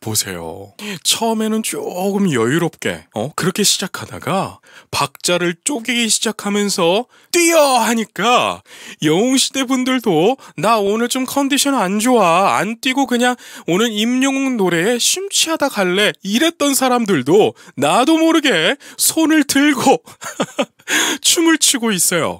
보세요. 처음에는 조금 여유롭게 어 그렇게 시작하다가 박자를 쪼개기 시작하면서 뛰어 하니까 영웅시대 분들도 나 오늘 좀 컨디션 안 좋아 안 뛰고 그냥 오늘 임영웅 노래에 심취하다 갈래 이랬던 사람들도 나도 모르게 손을 들고 춤을 추고 있어요.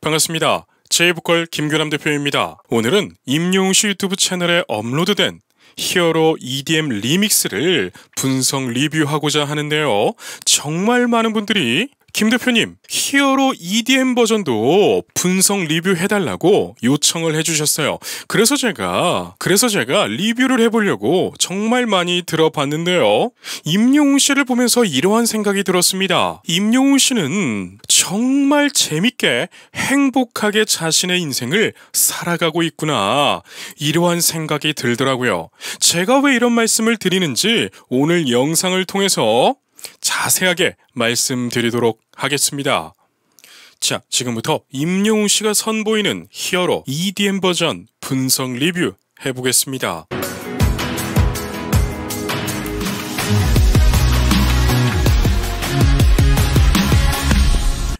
반갑습니다. 제이보컬 김규남 대표입니다. 오늘은 임용 씨 유튜브 채널에 업로드된 히어로 EDM 리믹스를 분석 리뷰하고자 하는데요. 정말 많은 분들이 김 대표님, 히어로 EDM 버전도 분석 리뷰해달라고 요청을 해주셨어요. 그래서 제가, 그래서 제가 리뷰를 해보려고 정말 많이 들어봤는데요. 임용훈 씨를 보면서 이러한 생각이 들었습니다. 임용훈 씨는 정말 재밌게 행복하게 자신의 인생을 살아가고 있구나. 이러한 생각이 들더라고요. 제가 왜 이런 말씀을 드리는지 오늘 영상을 통해서 자세하게 말씀드리도록 하겠습니다. 자, 지금부터 임영웅 씨가 선보이는 히어로 EDM 버전 분석 리뷰 해보겠습니다.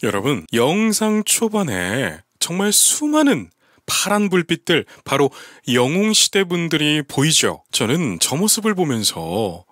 여러분, 영상 초반에 정말 수많은 파란 불빛들, 바로 영웅시대 분들이 보이죠? 저는 저 모습을 보면서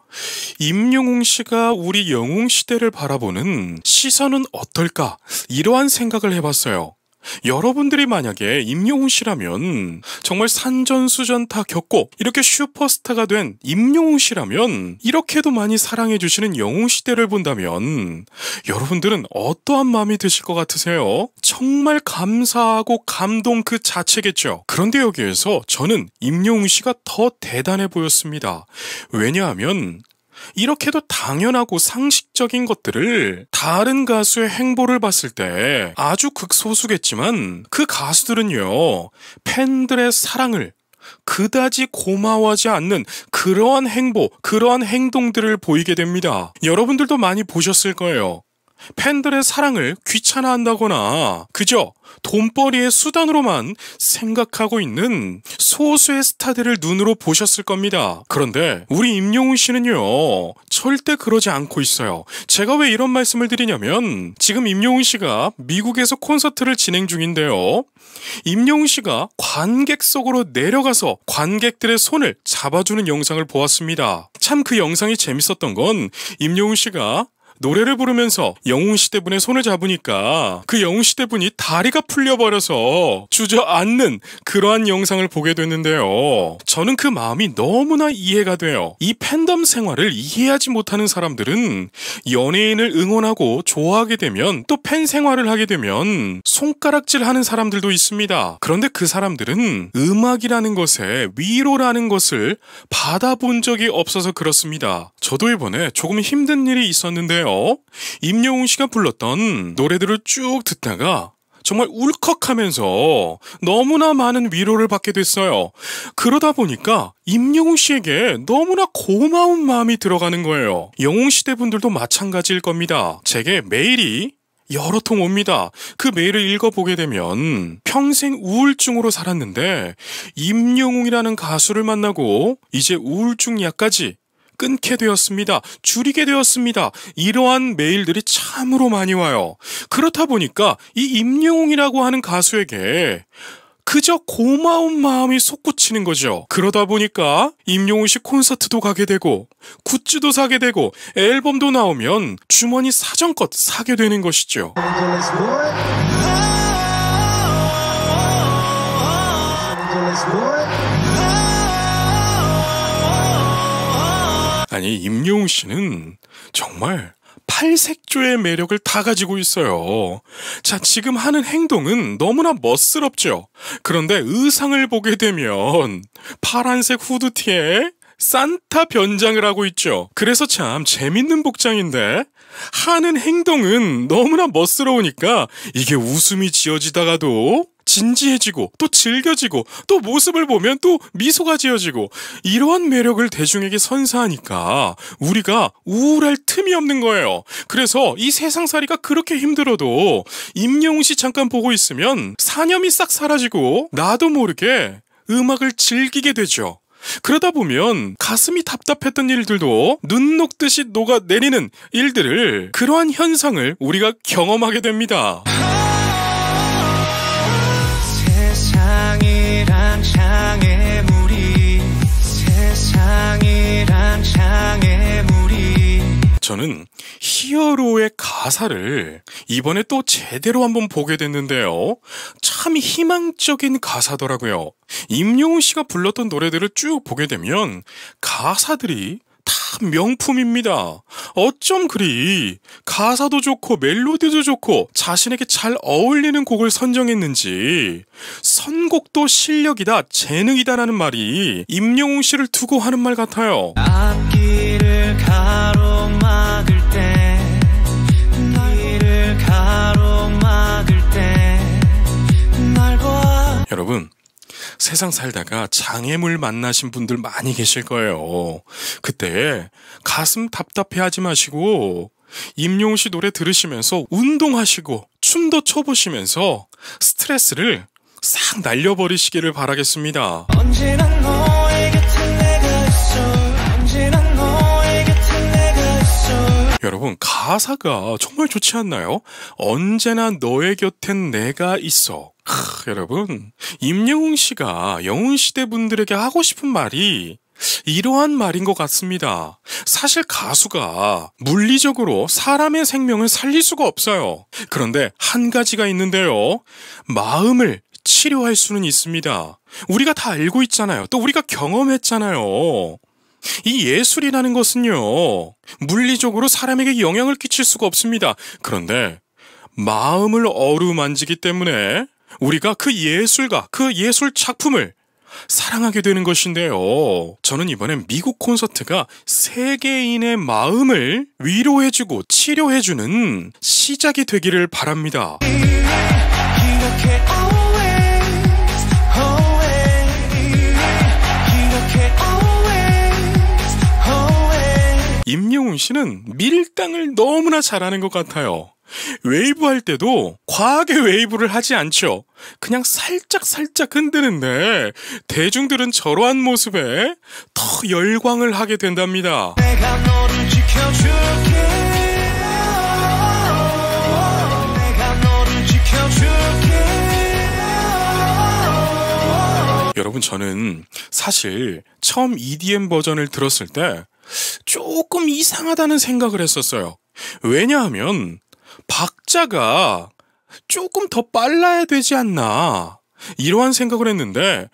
임용웅 씨가 우리 영웅 시대를 바라보는 시선은 어떨까? 이러한 생각을 해봤어요. 여러분들이 만약에 임영웅 씨라면 정말 산전수전 다 겪고 이렇게 슈퍼스타가 된 임영웅 씨라면 이렇게도 많이 사랑해 주시는 영웅 시대를 본다면 여러분들은 어떠한 마음이 드실 것 같으세요? 정말 감사하고 감동 그 자체겠죠. 그런데 여기에서 저는 임영웅 씨가 더 대단해 보였습니다. 왜냐하면 이렇게도 당연하고 상식적인 것들을 다른 가수의 행보를 봤을 때 아주 극소수겠지만 그 가수들은요, 팬들의 사랑을 그다지 고마워하지 않는 그러한 행보, 그러한 행동들을 보이게 됩니다. 여러분들도 많이 보셨을 거예요. 팬들의 사랑을 귀찮아한다거나 그저 돈벌이의 수단으로만 생각하고 있는 소수의 스타들을 눈으로 보셨을 겁니다. 그런데 우리 임영웅 씨는요, 절대 그러지 않고 있어요. 제가 왜 이런 말씀을 드리냐면 지금 임영웅 씨가 미국에서 콘서트를 진행 중인데요. 임영웅 씨가 관객석으로 내려가서 관객들의 손을 잡아주는 영상을 보았습니다. 참 그 영상이 재밌었던 건 임영웅 씨가 노래를 부르면서 영웅 시대분의 손을 잡으니까 그 영웅 시대분이 다리가 풀려버려서 주저앉는 그러한 영상을 보게 됐는데요. 저는 그 마음이 너무나 이해가 돼요. 이 팬덤 생활을 이해하지 못하는 사람들은 연예인을 응원하고 좋아하게 되면 또 팬 생활을 하게 되면 손가락질 하는 사람들도 있습니다. 그런데 그 사람들은 음악이라는 것에 위로라는 것을 받아본 적이 없어서 그렇습니다. 저도 이번에 조금 힘든 일이 있었는데요. 했데요 임영웅 씨가 불렀던 노래들을 쭉 듣다가 정말 울컥하면서 너무나 많은 위로를 받게 됐어요. 그러다 보니까 임영웅 씨에게 너무나 고마운 마음이 들어가는 거예요. 영웅 시대 분들도 마찬가지일 겁니다. 제게 메일이 여러 통 옵니다. 그 메일을 읽어보게 되면 평생 우울증으로 살았는데 임영웅이라는 가수를 만나고 이제 우울증 약까지 끊게 되었습니다. 줄이게 되었습니다. 이러한 메일들이 참으로 많이 와요. 그렇다 보니까 이 임영웅이라고 하는 가수에게 그저 고마운 마음이 솟구치는 거죠. 그러다 보니까 임영웅 씨 콘서트도 가게 되고 굿즈도 사게 되고 앨범도 나오면 주머니 사정껏 사게 되는 것이죠. 아니 임영웅 씨는 정말 팔색조의 매력을 다 가지고 있어요. 자, 지금 하는 행동은 너무나 멋스럽죠. 그런데 의상을 보게 되면 파란색 후드티에 산타 변장을 하고 있죠. 그래서 참 재밌는 복장인데 하는 행동은 너무나 멋스러우니까 이게 웃음이 지어지다가도 진지해지고 또 즐겨지고 또 모습을 보면 또 미소가 지어지고 이러한 매력을 대중에게 선사하니까 우리가 우울할 틈이 없는 거예요. 그래서 이 세상살이가 그렇게 힘들어도 임영웅 씨 잠깐 보고 있으면 사념이 싹 사라지고 나도 모르게 음악을 즐기게 되죠. 그러다 보면 가슴이 답답했던 일들도 눈 녹듯이 녹아 내리는 일들을 그러한 현상을 우리가 경험하게 됩니다. 세상물이 세상이란 장애물 저는 히어로의 가사를 이번에 또 제대로 한번 보게 됐는데요. 참 희망적인 가사더라고요. 임영웅 씨가 불렀던 노래들을 쭉 보게 되면 가사들이 다 명품입니다. 어쩜 그리 가사도 좋고 멜로디도 좋고 자신에게 잘 어울리는 곡을 선정했는지 선곡도 실력이다 재능이다라는 말이 임영웅 씨를 두고 하는 말 같아요. 여러분, 세상 살다가 장애물 만나신 분들 많이 계실 거예요. 그때 가슴 답답해 하지 마시고, 임용 씨 노래 들으시면서 운동하시고, 춤도 춰보시면서 스트레스를 싹 날려버리시기를 바라겠습니다. 여러분 가사가 정말 좋지 않나요? 언제나 너의 곁엔 내가 있어. 크, 여러분 임영웅 씨가 영웅 시대 분들에게 하고 싶은 말이 이러한 말인 것 같습니다. 사실 가수가 물리적으로 사람의 생명을 살릴 수가 없어요. 그런데 한 가지가 있는데요. 마음을 치료할 수는 있습니다. 우리가 다 알고 있잖아요. 또 우리가 경험했잖아요. 이 예술이라는 것은요, 물리적으로 사람에게 영향을 끼칠 수가 없습니다. 그런데 마음을 어루만지기 때문에 우리가 그 예술가, 그 예술 작품을 사랑하게 되는 것인데요. 저는 이번에 미국 콘서트가 세계인의 마음을 위로해주고 치료해주는 시작이 되기를 바랍니다. 이재용 씨는 밀당을 너무나 잘하는 것 같아요. 웨이브 할 때도 과하게 웨이브를 하지 않죠. 그냥 살짝 살짝 흔드는데 대중들은 저러한 모습에 더 열광을 하게 된답니다. 여러분 저는 사실 처음 EDM 버전을 들었을 때 조금 이상하다는 생각을 했었어요. 왜냐하면 박자가 조금 더 빨라야 되지 않나 이러한 생각을 했는데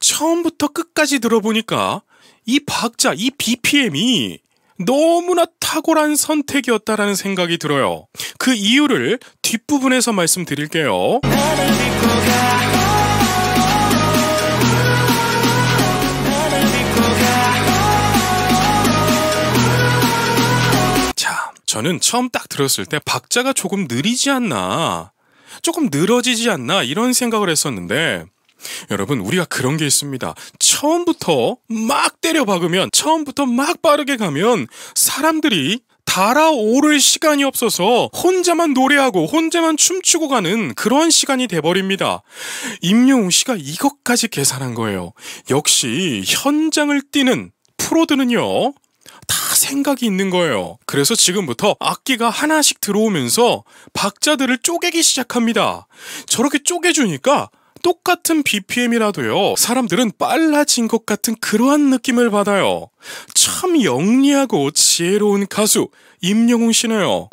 처음부터 끝까지 들어보니까 이 박자, 이 BPM이 너무나 탁월한 선택이었다라는 생각이 들어요. 그 이유를 뒷부분에서 말씀드릴게요. 저는 처음 딱 들었을 때 박자가 조금 느리지 않나, 조금 늘어지지 않나 이런 생각을 했었는데 여러분 우리가 그런 게 있습니다. 처음부터 막 때려 박으면 처음부터 막 빠르게 가면 사람들이 달아오를 시간이 없어서 혼자만 노래하고 혼자만 춤추고 가는 그런 시간이 돼버립니다. 임용우 씨가 이것까지 계산한 거예요. 역시 현장을 뛰는 프로들은요, 생각이 있는 거예요. 그래서 지금부터 악기가 하나씩 들어오면서 박자들을 쪼개기 시작합니다. 저렇게 쪼개주니까 똑같은 BPM이라도요, 사람들은 빨라진 것 같은 그러한 느낌을 받아요. 참 영리하고 지혜로운 가수, 임영웅 씨네요.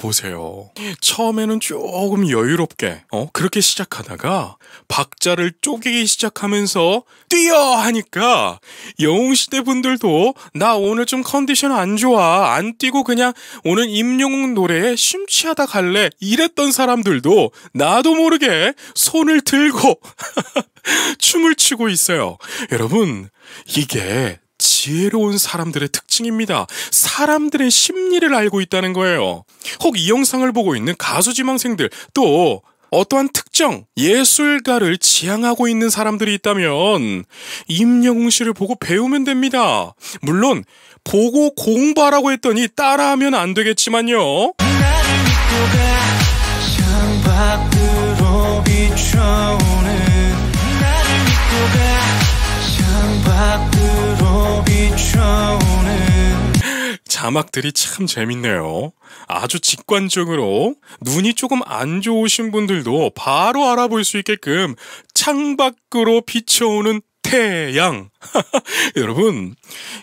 보세요. 처음에는 조금 여유롭게 어 그렇게 시작하다가 박자를 쪼개기 시작하면서 뛰어 하니까 영웅시대 분들도 나 오늘 좀 컨디션 안 좋아 안 뛰고 그냥 오늘 임영웅 노래에 심취하다 갈래 이랬던 사람들도 나도 모르게 손을 들고 춤을 추고 있어요. 여러분 이게 지혜로운 사람들의 특징입니다. 사람들의 심리를 알고 있다는 거예요. 혹 이 영상을 보고 있는 가수 지망생들 또 어떠한 특정 예술가를 지향하고 있는 사람들이 있다면 임영웅 씨를 보고 배우면 됩니다. 물론 보고 공부하라고 했더니 따라하면 안 되겠지만요. 나를 자막들이 참 재밌네요. 아주 직관적으로 눈이 조금 안 좋으신 분들도 바로 알아볼 수 있게끔 창밖으로 비춰오는 태양. 여러분,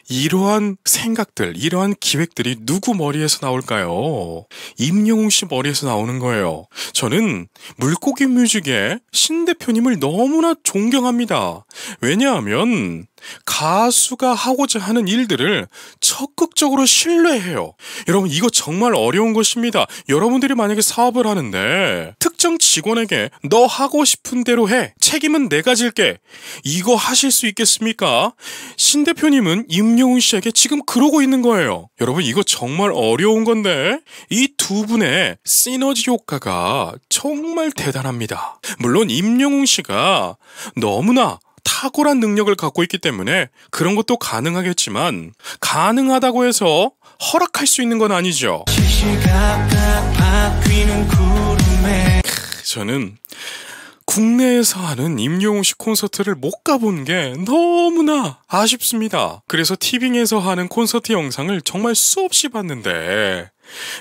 이러한 생각들, 이러한 기획들이 누구 머리에서 나올까요? 임영웅 씨 머리에서 나오는 거예요. 저는 물고기 뮤직의 신 대표님을 너무나 존경합니다. 왜냐하면 가수가 하고자 하는 일들을 적극적으로 신뢰해요. 여러분, 이거 정말 어려운 것입니다. 여러분들이 만약에 사업을 하는데 특정 직원에게 너 하고 싶은 대로 해. 책임은 내가 질게. 이거 하실 수 있겠습니까? 신 대표님은 임영웅 씨에게 지금 그러고 있는 거예요. 여러분, 이거 정말 어려운 건데 이 두 분의 시너지 효과가 정말 대단합니다. 물론 임영웅 씨가 너무나 탁월한 능력을 갖고 있기 때문에 그런 것도 가능하겠지만 가능하다고 해서 허락할 수 있는 건 아니죠. 저는 국내에서 하는 임영웅 씨 콘서트를 못 가본 게 너무나 아쉽습니다. 그래서 티빙에서 하는 콘서트 영상을 정말 수없이 봤는데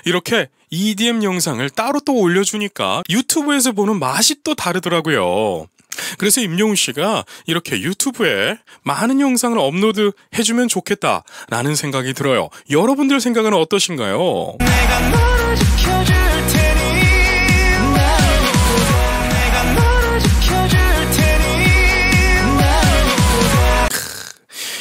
이렇게 EDM 영상을 따로 또 올려주니까 유튜브에서 보는 맛이 또 다르더라고요. 그래서 임영웅 씨가 이렇게 유튜브에 많은 영상을 업로드 해주면 좋겠다라는 생각이 들어요. 여러분들 생각은 어떠신가요?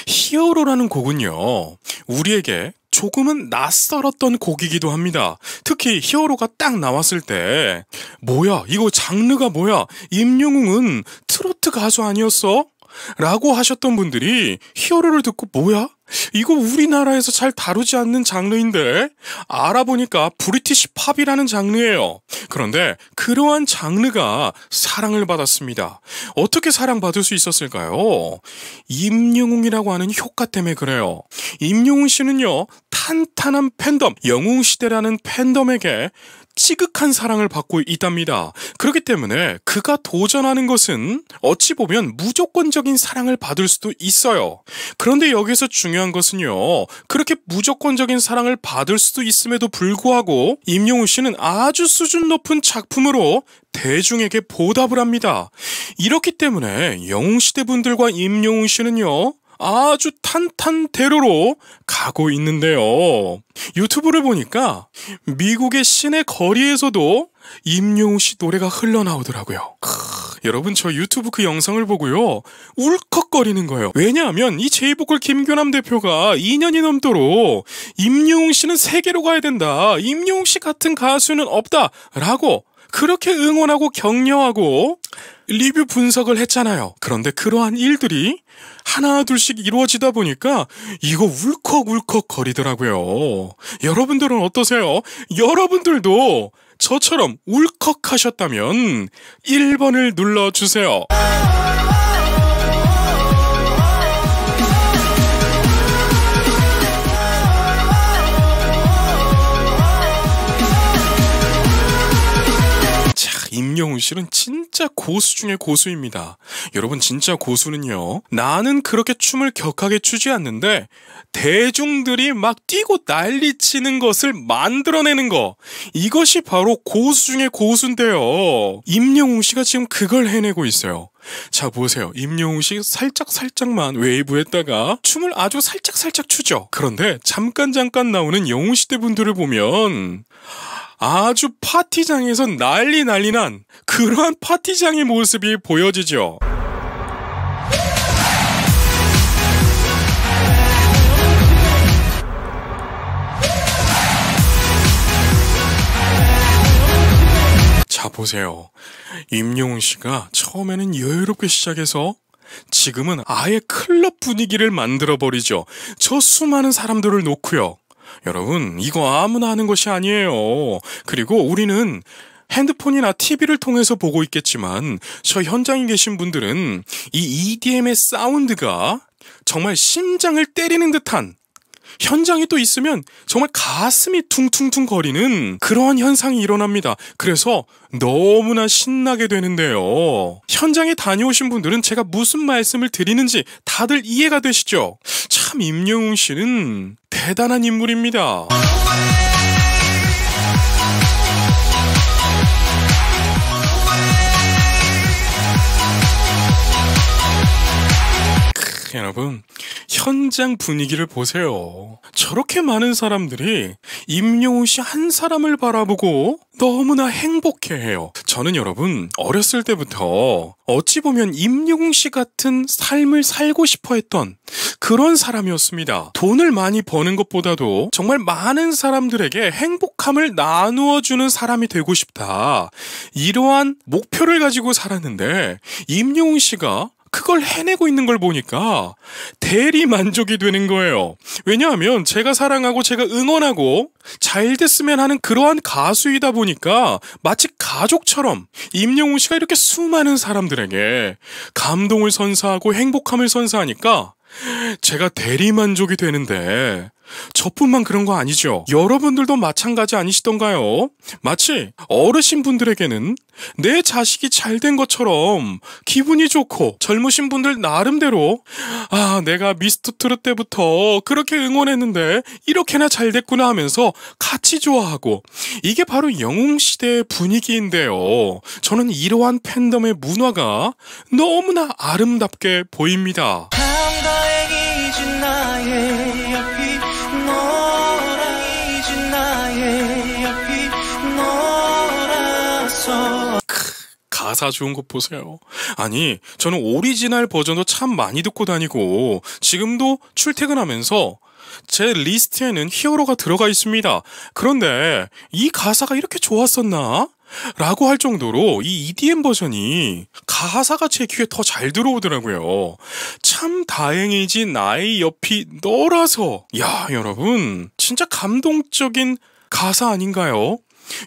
히어로라는 곡은요, 우리에게 조금은 낯설었던 곡이기도 합니다. 특히 히어로가 딱 나왔을 때 뭐야 이거 장르가 뭐야 임영웅은 트로트 가수 아니었어? 라고 하셨던 분들이 히어로를 듣고 뭐야? 이거 우리나라에서 잘 다루지 않는 장르인데 알아보니까 브리티시 팝이라는 장르예요. 그런데 그러한 장르가 사랑을 받았습니다. 어떻게 사랑받을 수 있었을까요? 임영웅이라고 하는 효과 때문에 그래요. 임영웅 씨는요. 탄탄한 팬덤, 영웅시대라는 팬덤에게 지극한 사랑을 받고 있답니다. 그렇기 때문에 그가 도전하는 것은 어찌 보면 무조건적인 사랑을 받을 수도 있어요. 그런데 여기서 중요한 것은요. 그렇게 무조건적인 사랑을 받을 수도 있음에도 불구하고 임영웅 씨는 아주 수준 높은 작품으로 대중에게 보답을 합니다. 이렇기 때문에 영웅시대 분들과 임영웅 씨는요. 아주 탄탄대로로 가고 있는데요. 유튜브를 보니까 미국의 시내 거리에서도 임용웅씨 노래가 흘러나오더라고요. 크, 여러분 저 유튜브 그 영상을 보고요. 울컥거리는 거예요. 왜냐하면 이 제이보컬 김교남 대표가 2년이 넘도록 임용웅 씨는 세계로 가야 된다. 임용웅씨 같은 가수는 없다. 라고 그렇게 응원하고 격려하고 리뷰 분석을 했잖아요. 그런데 그러한 일들이 하나둘씩 이루어지다 보니까 이거 울컥울컥 거리더라고요. 여러분들은 어떠세요? 여러분들도 저처럼 울컥하셨다면 1번을 눌러주세요. 임영웅 씨는 진짜 고수 중의 고수입니다. 여러분 진짜 고수는요. 나는 그렇게 춤을 격하게 추지 않는데 대중들이 막 뛰고 난리치는 것을 만들어내는 거 이것이 바로 고수 중의 고수인데요. 임영웅 씨가 지금 그걸 해내고 있어요. 자 보세요 임영웅 씨 살짝 살짝만 웨이브 했다가 춤을 아주 살짝 살짝 추죠 그런데 잠깐 잠깐 나오는 영웅 시대 분들을 보면 아주 파티장에서 난리 난리난 그러한 파티장의 모습이 보여지죠. 자 보세요. 임영웅 씨가 처음에는 여유롭게 시작해서 지금은 아예 클럽 분위기를 만들어 버리죠. 저 수많은 사람들을 놓고요. 여러분, 이거 아무나 하는 것이 아니에요. 그리고 우리는 핸드폰이나 TV를 통해서 보고 있겠지만 저 현장에 계신 분들은 이 EDM의 사운드가 정말 심장을 때리는 듯한 현장에 또 있으면 정말 가슴이 퉁퉁퉁 거리는 그러한 현상이 일어납니다. 그래서 너무나 신나게 되는데요. 현장에 다녀오신 분들은 제가 무슨 말씀을 드리는지 다들 이해가 되시죠? 참 임영웅 씨는 대단한 인물입니다. 시청자 여러분, 현장 분위기를 보세요. 저렇게 많은 사람들이 임영웅 씨한 사람을 바라보고 너무나 행복해해요. 저는 여러분 어렸을 때부터 어찌 보면 임영웅 씨 같은 삶을 살고 싶어했던 그런 사람이었습니다. 돈을 많이 버는 것보다도 정말 많은 사람들에게 행복함을 나누어주는 사람이 되고 싶다. 이러한 목표를 가지고 살았는데 임영웅 씨가 그걸 해내고 있는 걸 보니까 대리 만족이 되는 거예요. 왜냐하면 제가 사랑하고 제가 응원하고 잘 됐으면 하는 그러한 가수이다 보니까 마치 가족처럼 임영웅 씨가 이렇게 수많은 사람들에게 감동을 선사하고 행복함을 선사하니까 제가 대리 만족이 되는데 저뿐만 그런 거 아니죠. 여러분들도 마찬가지 아니시던가요? 마치 어르신 분들에게는 내 자식이 잘 된 것처럼 기분이 좋고 젊으신 분들 나름대로 아, 내가 미스터 트롯 때부터 그렇게 응원했는데 이렇게나 잘 됐구나 하면서 같이 좋아하고 이게 바로 영웅시대의 분위기인데요. 저는 이러한 팬덤의 문화가 너무나 아름답게 보입니다. 가사 좋은 거 보세요. 아니, 저는 오리지널 버전도 참 많이 듣고 다니고, 지금도 출퇴근하면서 제 리스트에는 히어로가 들어가 있습니다. 그런데 이 가사가 이렇게 좋았었나? 라고 할 정도로 이 EDM 버전이 가사가 제 귀에 더 잘 들어오더라고요. 참 다행이지 나의 옆이 너라서. 야, 여러분. 진짜 감동적인 가사 아닌가요?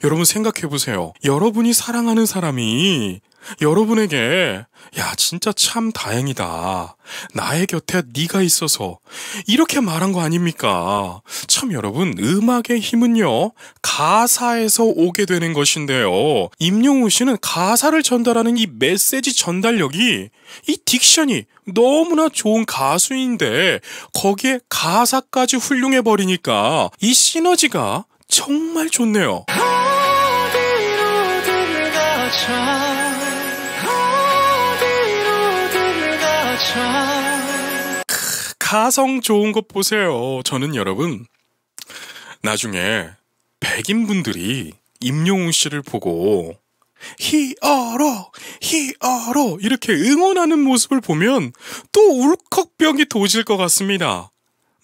여러분 생각해 보세요. 여러분이 사랑하는 사람이 여러분에게 야 진짜 참 다행이다. 나의 곁에 네가 있어서 이렇게 말한 거 아닙니까? 참 여러분 음악의 힘은요 가사에서 오게 되는 것인데요. 임영웅 씨는 가사를 전달하는 이 메시지 전달력이 이 딕션이 너무나 좋은 가수인데 거기에 가사까지 훌륭해 버리니까 이 시너지가 정말 좋네요. 가자 어디로들 가자 가성 좋은 것 보세요 저는 여러분 나중에 백인분들이 임용웅 씨를 보고 히어로 히어로 이렇게 응원하는 모습을 보면 또 울컥병이 도질 것 같습니다.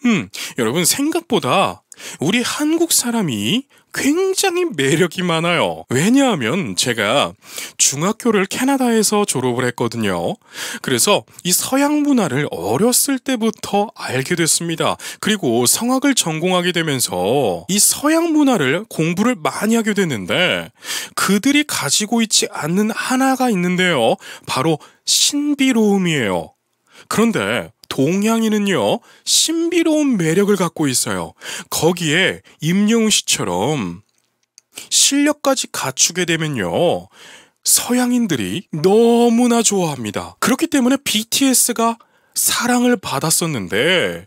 음, 여러분 생각보다 우리 한국 사람이 굉장히 매력이 많아요. 왜냐하면 제가 중학교를 캐나다에서 졸업을 했거든요. 그래서 이 서양 문화를 어렸을 때부터 알게 됐습니다. 그리고 성악을 전공하게 되면서 이 서양 문화를 공부를 많이 하게 됐는데 그들이 가지고 있지 않는 하나가 있는데요. 바로 신비로움이에요. 그런데 동양인은요, 신비로운 매력을 갖고 있어요. 거기에 임영웅 씨처럼 실력까지 갖추게 되면요, 서양인들이 너무나 좋아합니다. 그렇기 때문에 BTS가 사랑을 받았었는데,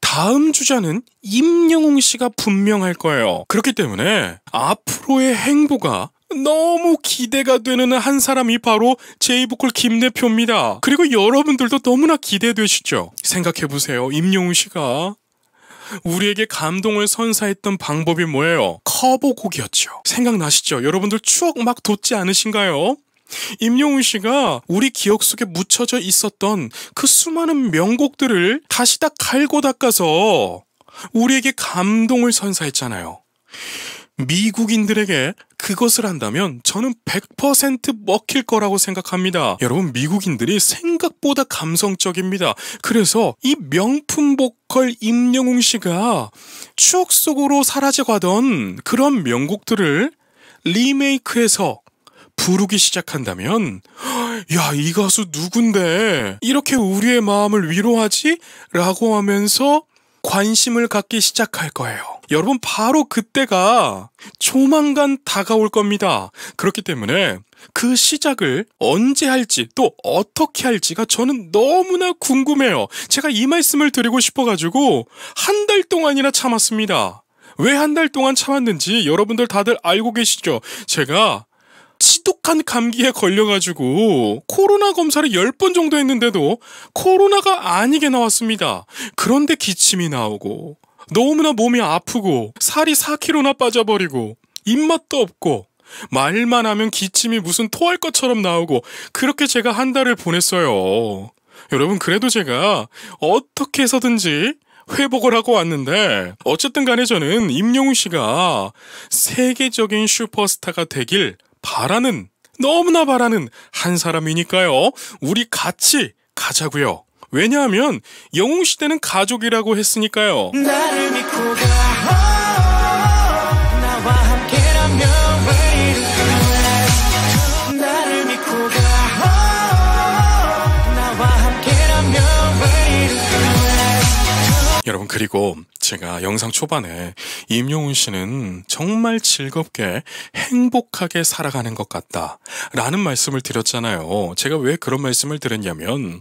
다음 주자는 임영웅 씨가 분명할 거예요. 그렇기 때문에 앞으로의 행보가 너무 기대가 되는 한 사람이 바로 제이보컬 김 대표입니다. 그리고 여러분들도 너무나 기대되시죠? 생각해보세요. 임영웅 씨가 우리에게 감동을 선사했던 방법이 뭐예요? 커버곡이었죠. 생각나시죠? 여러분들 추억 막 돋지 않으신가요? 임영웅 씨가 우리 기억 속에 묻혀져 있었던 그 수많은 명곡들을 다시 다 갈고 닦아서 우리에게 감동을 선사했잖아요. 미국인들에게 그것을 한다면 저는 100% 먹힐 거라고 생각합니다. 여러분, 미국인들이 생각보다 감성적입니다. 그래서 이 명품 보컬 임영웅 씨가 추억 속으로 사라져가던 그런 명곡들을 리메이크해서 부르기 시작한다면, 야, 이 가수 누군데? 이렇게 우리의 마음을 위로하지? 라고 하면서 관심을 갖기 시작할 거예요. 여러분, 바로 그때가 조만간 다가올 겁니다. 그렇기 때문에 그 시작을 언제 할지 또 어떻게 할지가 저는 너무나 궁금해요. 제가 이 말씀을 드리고 싶어가지고 한 달 동안이나 참았습니다. 왜 한 달 동안 참았는지 여러분들 다들 알고 계시죠? 제가 지독한 감기에 걸려가지고 코로나 검사를 10번 정도 했는데도 코로나가 아니게 나왔습니다. 그런데 기침이 나오고 너무나 몸이 아프고 살이 4kg나 빠져버리고 입맛도 없고 말만 하면 기침이 무슨 토할 것처럼 나오고 그렇게 제가 한 달을 보냈어요. 여러분 그래도 제가 어떻게 해서든지 회복을 하고 왔는데 어쨌든 간에 저는 임영웅 씨가 세계적인 슈퍼스타가 되길 바라는 너무나 바라는 한 사람이니까요. 우리 같이 가자고요. 왜냐하면 영웅시대는 가족이라고 했으니까요. 여러분 그리고 제가 영상 초반에 임용훈 씨는 정말 즐겁게 행복하게 살아가는 것 같다 라는 말씀을 드렸잖아요. 제가 왜 그런 말씀을 드렸냐면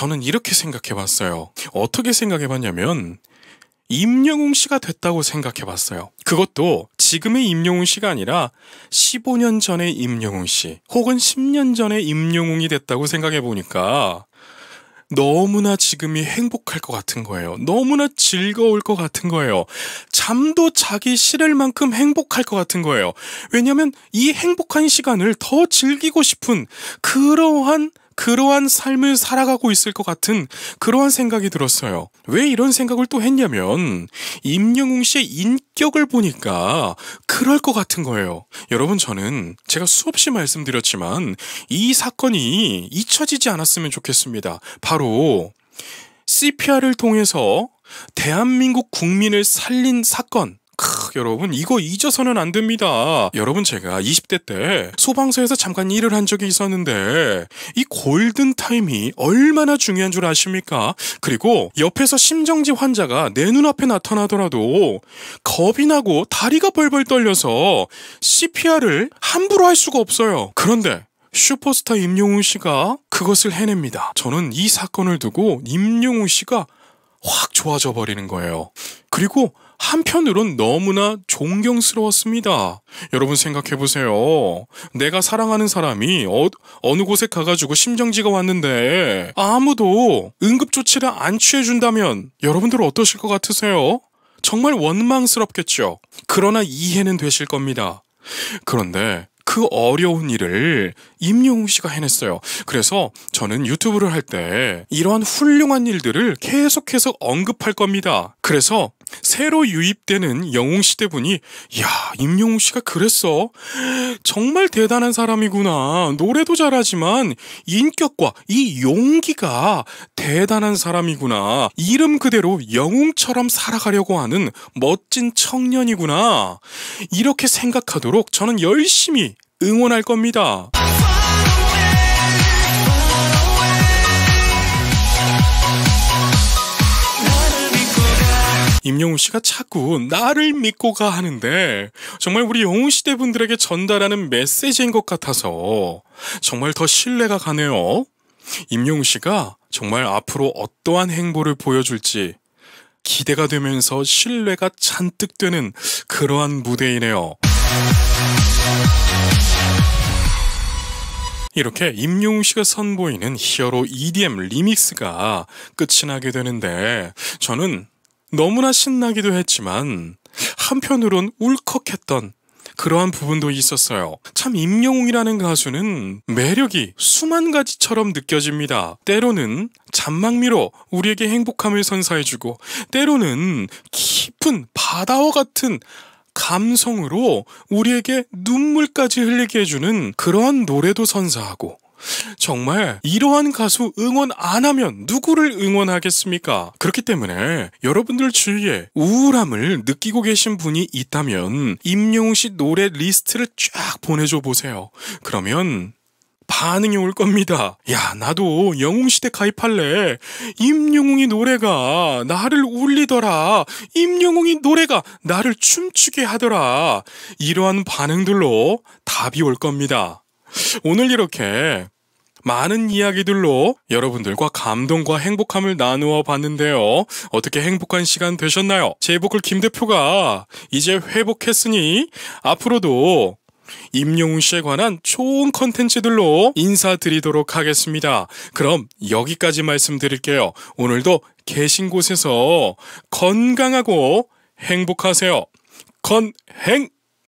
저는 이렇게 생각해 봤어요. 어떻게 생각해 봤냐면, 임영웅 씨가 됐다고 생각해 봤어요. 그것도 지금의 임영웅 씨가 아니라 15년 전의 임영웅 씨, 혹은 10년 전의 임영웅이 됐다고 생각해 보니까 너무나 지금이 행복할 것 같은 거예요. 너무나 즐거울 것 같은 거예요. 잠도 자기 싫을 만큼 행복할 것 같은 거예요. 왜냐면 이 행복한 시간을 더 즐기고 싶은 그러한 그러한 삶을 살아가고 있을 것 같은 그러한 생각이 들었어요. 왜 이런 생각을 또 했냐면 임영웅 씨의 인격을 보니까 그럴 것 같은 거예요. 여러분 저는 제가 수없이 말씀드렸지만 이 사건이 잊혀지지 않았으면 좋겠습니다. 바로 CPR을 통해서 대한민국 국민을 살린 사건 크, 여러분 이거 잊어서는 안 됩니다. 여러분 제가 20대 때 소방서에서 잠깐 일을 한 적이 있었는데 이 골든 타임이 얼마나 중요한 줄 아십니까? 그리고 옆에서 심정지 환자가 내 눈앞에 나타나더라도 겁이 나고 다리가 벌벌 떨려서 CPR을 함부로 할 수가 없어요. 그런데 슈퍼스타 임용우 씨가 그것을 해냅니다. 저는 이 사건을 두고 임용우 씨가 확 좋아져 버리는 거예요. 그리고 한편으론 너무나 존경스러웠습니다. 여러분 생각해보세요. 내가 사랑하는 사람이 어, 느 곳에 가가지고 심정지가 왔는데 아무도 응급조치를 안 취해준다면 여러분들 어떠실 것 같으세요? 정말 원망스럽겠죠. 그러나 이해는 되실 겁니다. 그런데 그 어려운 일을 임용웅 씨가 해냈어요. 그래서 저는 유튜브를 할 때 이러한 훌륭한 일들을 계속해서 언급할 겁니다. 그래서 새로 유입되는 영웅 시대분이 야 임영웅 씨가 그랬어 정말 대단한 사람이구나 노래도 잘하지만 인격과 이 용기가 대단한 사람이구나 이름 그대로 영웅처럼 살아가려고 하는 멋진 청년이구나 이렇게 생각하도록 저는 열심히 응원할 겁니다. 임영웅 씨가 자꾸 나를 믿고 가 하는데 정말 우리 영웅 시대 분들에게 전달하는 메시지인 것 같아서 정말 더 신뢰가 가네요. 임영웅 씨가 정말 앞으로 어떠한 행보를 보여줄지 기대가 되면서 신뢰가 잔뜩 되는 그러한 무대이네요. 이렇게 임용웅 씨가 선보이는 히어로 EDM 리믹스가 끝이 나게 되는데 저는 너무나 신나기도 했지만 한편으론 울컥했던 그러한 부분도 있었어요. 참 임영웅이라는 가수는 매력이 수만 가지처럼 느껴집니다. 때로는 잔망미로 우리에게 행복함을 선사해주고 때로는 깊은 바다와 같은 감성으로 우리에게 눈물까지 흘리게 해주는 그러한 노래도 선사하고 정말 이러한 가수 응원 안 하면 누구를 응원하겠습니까? 그렇기 때문에 여러분들 주위에 우울함을 느끼고 계신 분이 있다면 임영웅 씨 노래 리스트를 쫙 보내줘 보세요. 그러면 반응이 올 겁니다. 야, 나도 영웅시대 가입할래. 임영웅이 노래가 나를 울리더라. 임영웅이 노래가 나를 춤추게 하더라. 이러한 반응들로 답이 올 겁니다. 오늘 이렇게 많은 이야기들로 여러분들과 감동과 행복함을 나누어 봤는데요. 어떻게 행복한 시간 되셨나요? 제보컬 이김 대표가 이제 회복했으니 앞으로도 임영웅 씨에 관한 좋은 컨텐츠들로 인사드리도록 하겠습니다. 그럼 여기까지 말씀드릴게요. 오늘도 계신 곳에서 건강하고 행복하세요. 건행!